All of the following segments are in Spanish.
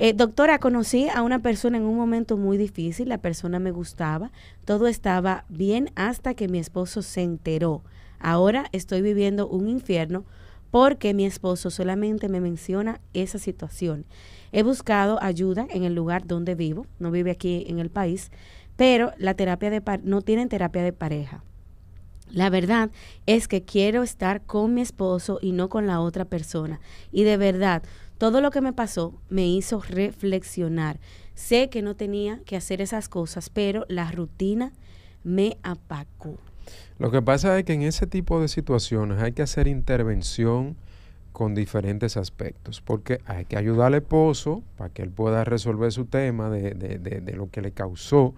Eh, doctora, conocí a una persona en un momento muy difícil, la persona me gustaba, todo estaba bien hasta que mi esposo se enteró. Ahora estoy viviendo un infierno porque mi esposo solamente me menciona esa situación. He buscado ayuda en el lugar donde vivo, no vive aquí en el país, pero la terapia de no tienen terapia de pareja. La verdad es que quiero estar con mi esposo y no con la otra persona. Y de verdad, todo lo que me pasó me hizo reflexionar. Sé que no tenía que hacer esas cosas, pero la rutina me apacó. Lo que pasa es que en ese tipo de situaciones hay que hacer intervención con diferentes aspectos, porque hay que ayudar al esposo para que él pueda resolver su tema de, de lo que le causó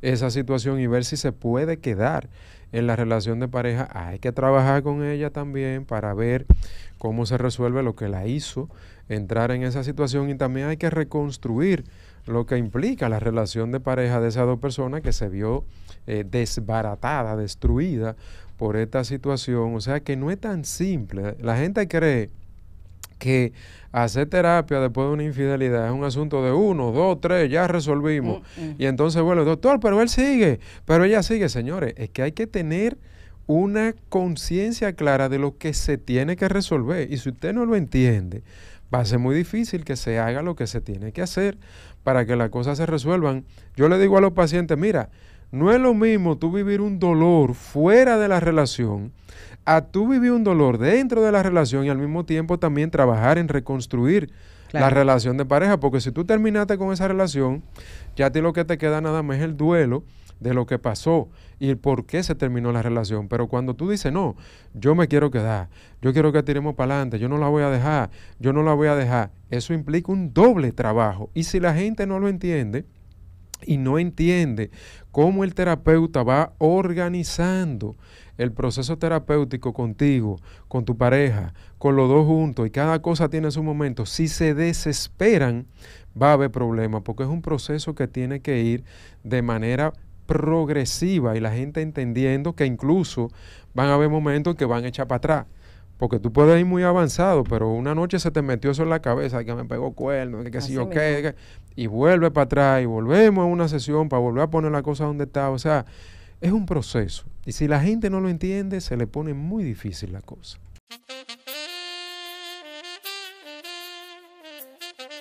esa situación y ver si se puede quedar en la relación de pareja, hay que trabajar con ella también para ver cómo se resuelve lo que la hizo entrar en esa situación y también hay que reconstruir lo que implica la relación de pareja de esas dos personas que se vio eh, desbaratada, destruida por esta situación. O sea que no es tan simple. La gente cree que hacer terapia después de una infidelidad es un asunto de uno, dos, tres, ya resolvimos. Mm, mm. Y entonces, el doctor, pero él sigue, pero ella sigue, señores, es que hay que tener una conciencia clara de lo que se tiene que resolver. Y si usted no lo entiende, va a ser muy difícil que se haga lo que se tiene que hacer para que las cosas se resuelvan. Yo le digo a los pacientes, mira, no es lo mismo tú vivir un dolor fuera de la relación a tú vivir un dolor dentro de la relación y al mismo tiempo también trabajar en reconstruir la relación de pareja, porque si tú terminaste con esa relación, ya a ti lo que te queda nada más es el duelo de lo que pasó y el por qué se terminó la relación. Pero cuando tú dices, no, yo me quiero quedar, yo quiero que tiremos para adelante, yo no la voy a dejar, yo no la voy a dejar, eso implica un doble trabajo. Y si la gente no lo entiende, y no entiende cómo el terapeuta va organizando el proceso terapéutico contigo, con tu pareja, con los dos juntos y cada cosa tiene su momento, si se desesperan va a haber problemas porque es un proceso que tiene que ir de manera progresiva y la gente entendiendo que incluso van a haber momentos que van a echar para atrás porque tú puedes ir muy avanzado, pero una noche se te metió eso en la cabeza, que me pegó cuerno, que si yo qué, y vuelve para atrás y volvemos a una sesión para volver a poner la cosa donde está. O sea, es un proceso. Y si la gente no lo entiende, se le pone muy difícil la cosa.